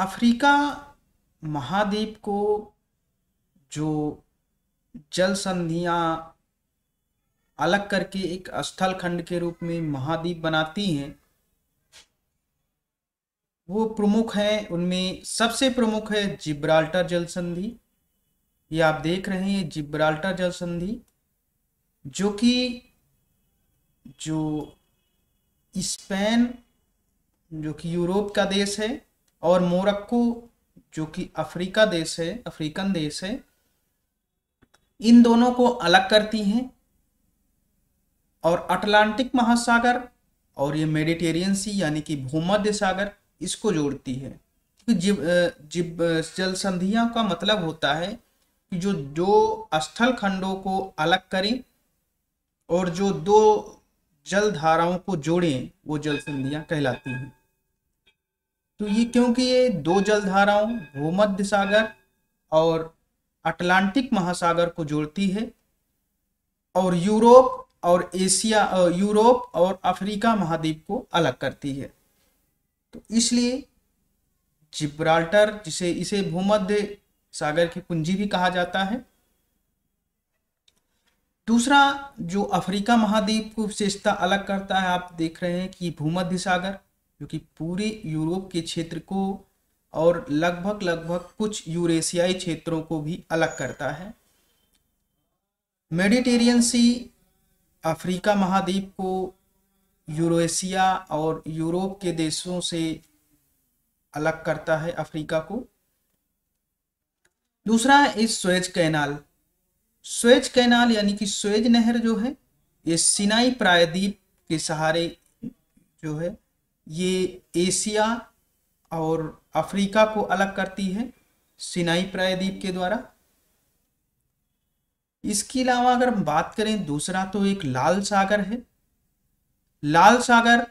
Africa महाद्वीप को जो जल संधियाँ अलग करके एक स्थल खंड के रूप में महाद्वीप बनाती हैं वो प्रमुख हैं उनमें सबसे प्रमुख है जिब्राल्टर जल संधि ये आप देख रहे हैं जिब्राल्टर जल संधि जो कि जो स्पेन जो कि यूरोप का देश है और मोरक्को जो कि अफ्रीका देश है अफ्रीकन देश है इन दोनों को अलग करती हैं और अटलांटिक महासागर और ये मेडिटेरियन सी यानी कि भूमध्य सागर इसको जोड़ती है क्योंकि जिब जिब जल संधियों का मतलब होता है कि जो दो स्थल खंडों को अलग करें और जो दो जल धाराओं को जोड़ें वो जल संधियाँ कहलाती हैं तो ये क्योंकि ये दो जलधाराओं भूमध्य सागर और अटलांटिक महासागर को जोड़ती है और यूरोप और एशिया यूरोप और अफ्रीका महाद्वीप को अलग करती है तो इसलिए जिब्राल्टर जिसे इसे भूमध्य सागर की कुंजी भी कहा जाता है दूसरा जो अफ्रीका महाद्वीप को विशेषता अलग करता है आप देख रहे हैं कि भूमध्य सागर क्योंकि पूरे यूरोप के क्षेत्र को और लगभग लगभग कुछ यूरेशियाई क्षेत्रों को भी अलग करता है मेडिटेरियन सी अफ्रीका महाद्वीप को यूरोशिया और यूरोप के देशों से अलग करता है अफ्रीका को दूसरा है इस स्वेज कैनाल स्वेज कैनाल यानी कि स्वेज नहर जो है ये सिनाई प्रायद्वीप के सहारे जो है ये एशिया और अफ्रीका को अलग करती है सिनाई प्रायद्वीप के द्वारा इसके अलावा अगर हम बात करें दूसरा तो एक लाल सागर है लाल सागर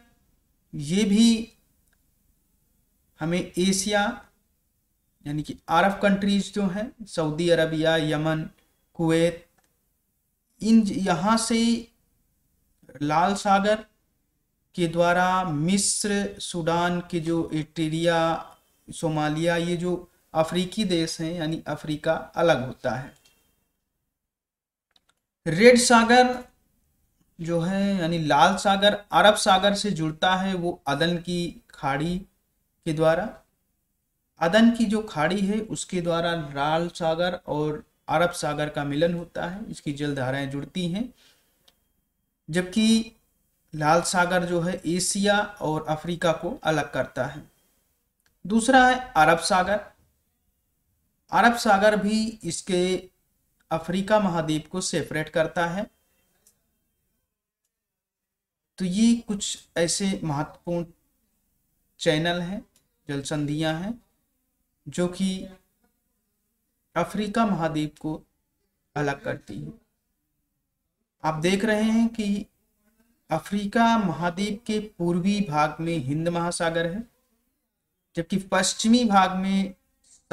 ये भी हमें एशिया यानी कि अरब कंट्रीज जो हैं सऊदी अरबिया यमन कुवैत इन यहाँ से लाल सागर के द्वारा मिस्र सूडान के जो इट्रीरिया सोमालिया ये जो अफ्रीकी देश हैं यानी अफ्रीका अलग होता है रेड सागर जो है यानी लाल सागर अरब सागर से जुड़ता है वो अदन की खाड़ी के द्वारा अदन की जो खाड़ी है उसके द्वारा लाल सागर और अरब सागर का मिलन होता है इसकी जलधाराएं जुड़ती हैं जबकि लाल सागर जो है एशिया और अफ्रीका को अलग करता है दूसरा है अरब सागर अरब सागर भी इसके अफ्रीका महाद्वीप को सेपरेट करता है तो ये कुछ ऐसे महत्वपूर्ण चैनल हैं जलसंधियां हैं जो कि अफ्रीका महाद्वीप को अलग करती है आप देख रहे हैं कि अफ्रीका महाद्वीप के पूर्वी भाग में हिंद महासागर है जबकि पश्चिमी भाग में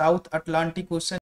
साउथ अटलांटिक ओशन